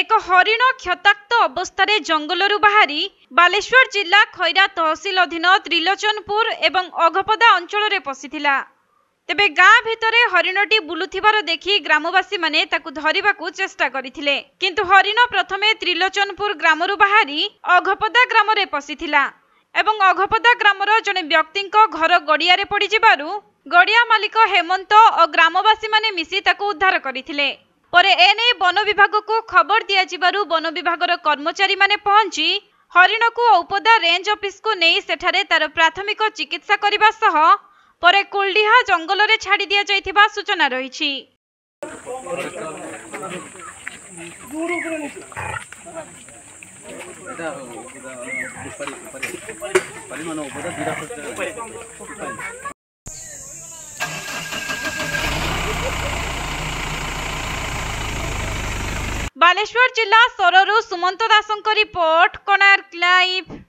ଏକ ହରିଣ କ୍ଷତାକ୍ତ ଅବସ୍ଥାରେ ଜଙ୍ଗଲରୁ ବାହାରି ବାଲେଶ୍ୱର ଜିଲ୍ଲା ଖଇରା ତହସିଲ ଅଧୀନ ତ୍ରିଲୋଚନପୁର ଏବଂ ଅଘପଦା ଅଞ୍ଚଳରେ ପଶିଥିଲା ତେବେ ଗାଁ ଭିତରେ ହରିଣଟି ବୁଲୁଥିବାର ଦେଖି ଗ୍ରାମବାସୀମାନେ ତାକୁ ଧରିବାକୁ ଚେଷ୍ଟା କରିଥିଲେ କିନ୍ତୁ ହରିଣ ପ୍ରଥମେ ତ୍ରିଲୋଚନପୁର ଗ୍ରାମରୁ ବାହାରି ଅଘପଦା ଗ୍ରାମରେ ପଶିଥିଲା ଏବଂ ଅଘପଦା ଗ୍ରାମର ଜଣେ ବ୍ୟକ୍ତିଙ୍କ ଘର ଗଡ଼ିଆରେ ପଡ଼ିଯିବାରୁ ଗଡ଼ିଆ ମାଲିକ ହେମନ୍ତ ଓ ଗ୍ରାମବାସୀମାନେ ମିଶି ତାକୁ ଉଦ୍ଧାର କରିଥିଲେ পরে এনে বন বিভাগক খবর দিয়া দিয়াযিবারু বন বিভাগর কর্মচারী মানে পৌঁছি হরিণকু ঔপদা রেঞ্জ অফিসকু নেই সেঠারে তার প্রাথমিক চিকিৎসা করা সহ পরে কুলডিহা জঙ্গলরে ছাড়ি দিয়া যাইথিবা সূচনা রয়েছে ପରିମାଣ ଉପରେ ଦୁଇଟା ଖର୍ଚ୍ଚ ବାଲେଶ୍ୱର ଜିଲ୍ଲା ସୋରରୁ ସୁମନ୍ତ ଦାସଙ୍କ ରିପୋର୍ଟ କୋଣାର୍କ ଲାଇଭ୍